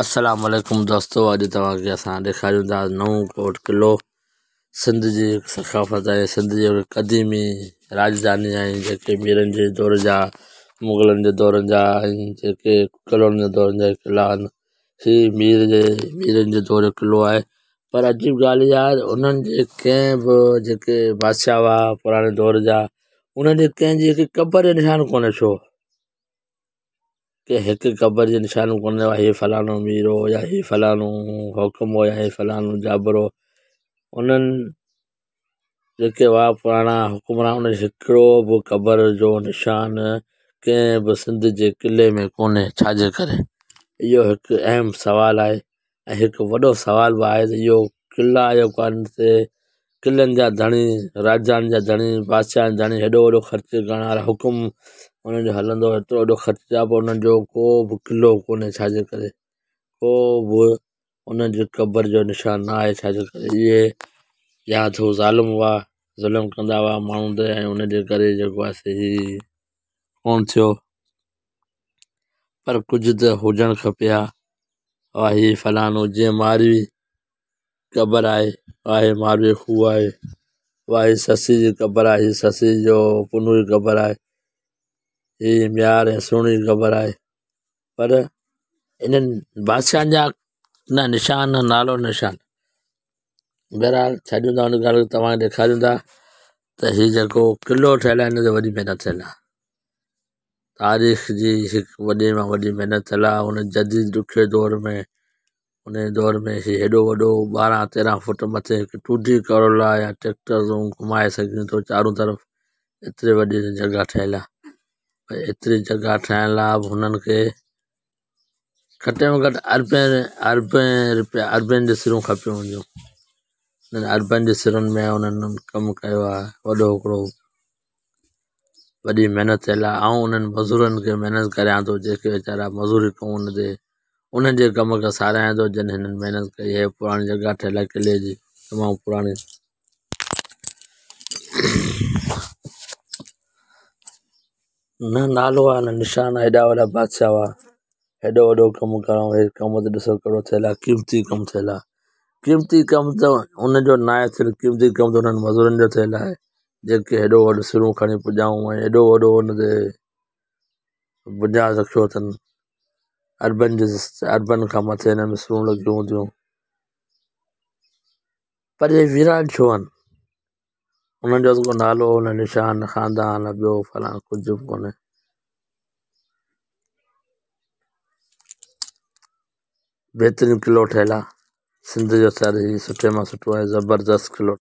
असलम दोस्तों अॼु तव्हांखे असां ॾेखारींदासीं कोट किलो सिंध जी सकाफ़त आहे सिंध जी क़दीमी राजधानी आहिनि जेके मीर के दौर जा मुग़लनि के दौरनि जा आहिनि जेके किलोनि जे दौरनि जा किला आहिनि मीर जे मीरनि जे दौर किलो आहे पर अजीब गाल इहा आहे उन्हनि जे बादशाह हुआ पुराणे दौर जहाँ उन्हनि जे कंहिंजी क़बर निशान को छो के हिकु क़बर जूं निशानू कोन्हे हे फलानो मीरो या हे फलाणो हुकुम हो या हे फलाणो जाबरो उन्हनि जेके हुआ पुराणा हुकुमरान उन हिकिड़ो बि क़बर जो निशान कंहिं बि सिंध जे किले में कोन्हे छाजे करे इहो हिकु अहम सुवालु आहे ऐं हिकु वॾो सुवाल बि आहे त इहो किला जेको आहे क़िलनि जा धणी राजाउनि जा धणी बादशाहनि जा धणी हेॾो वॾो ख़र्चु करण वारा हुकुम उन्हनि जो हलंदो एतिरो वॾो ख़र्चु आहे पोइ उन्हनि को बि किलो कोन्हे छाजे करे को बि उन्हनि जी जो निशान न आहे छाजे करे इहे या त हू ज़ालम हुआ ज़ुल्म कंदा हुआ माण्हुनि ते ऐं उनजे करे जेको आहे से कोन थियो पर कुझु त हुजणु खपे हा हा हीअ फलानो जीअं मारवी क़बर आहे हा मारवी खूह आहे वाही हीअ ससी जी क़बर आहे ससी जो पुनू जी क़बर आहे हीअ म्यार ऐं सुहिणी ख़बर आहे पर इन्हनि बादशाहनि जा न निशान न नालो निशान बहिराल छॾियूं था हुन ॻाल्हि तव्हांखे ॾेखारियूं था त हीउ जेको किलो ठहियलु आहे हिन ते वॾी महिनत थियल आहे तारीख़ जी हिकु वॾे मां वॾी महिनत थियल आहे हुन जदी ॾुखे दौर में उन दौर में हीउ हेॾो वॾो ॿारहं तेरहं फुट मथे हिकु टूटी करोल आहे या ट्रैक्टर घुमाए सघे थो चारो तरफ़ एतिरे वॾी जॻह ठहियलु आहे एतिरी जॻह ठाहिण लाइ बि हुननि खे घटि में घटि अरबे अरबे रुपया अरबनि जे सिरूं खपियूं हूंदियूं हिननि अरबनि जे सिरनि में हुननि कमु कयो आहे वॾो हिकिड़ो वॾी महिनत थियल आहे ऐं उन्हनि मज़ूरनि खे महिनत करियां थो जेके वीचारा मज़ूरी कयूं हुन ते उन्हनि जे कम खे साराहियां थो जिन हिननि महिनत कई आहे पुराणी जॻह ठहियलु आहे किले जी तमामु पुराणी न नालो आहे न निशान आहे हेॾा वॾा बादशाह हेॾो वॾो कमु करो हे कमु त ॾिसो कहिड़ो थियलु आहे क़ीमती कमु थियल आहे क़ीमती कमु त उनजो न आहे थियलु क़ीमती कमु त हुननि मज़ूरनि जो थियलु आहे जेके हेॾो वॾो सुरूं खणी पुॼाऊं ऐं हेॾो वॾो हुन ते बुनियादु रखियो अथनि अरबनि जे अरबनि खां मथे हिन में लॻियूं हूंदियूं पर वीरान छो आहिनि उन्हनि जो त को नालो न निशान न ख़ानदान ॿियो फलाण कुझु बि कोन्हे बहितरीन किलो ठहियलु आहे सिंध जो सर ई सुठे मां सुठो आहे ज़बरदस्तु किलो